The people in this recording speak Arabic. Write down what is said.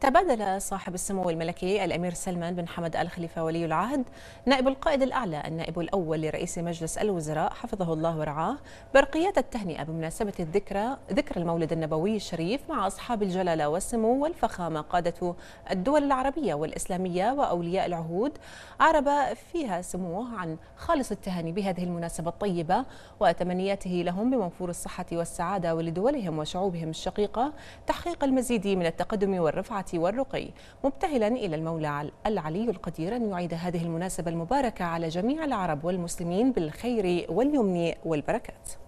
تبادل صاحب السمو الملكي الأمير سلمان بن حمد آل خليفة ولي العهد نائب القائد الأعلى النائب الأول لرئيس مجلس الوزراء حفظه الله ورعاه برقيات التهنئة بمناسبة الذكرى ذكرى المولد النبوي الشريف مع أصحاب الجلالة والسمو والفخامة قادة الدول العربية والإسلامية وأولياء العهود عرب فيها سموه عن خالص التهاني بهذه المناسبة الطيبة وتمنياته لهم بمنفور الصحة والسعادة ولدولهم وشعوبهم الشقيقة تحقيق المزيد من التقدم والرفعة والرقي مبتهلا إلى المولى العلي القدير أن يعيد هذه المناسبة المباركة على جميع العرب والمسلمين بالخير واليمن والبركات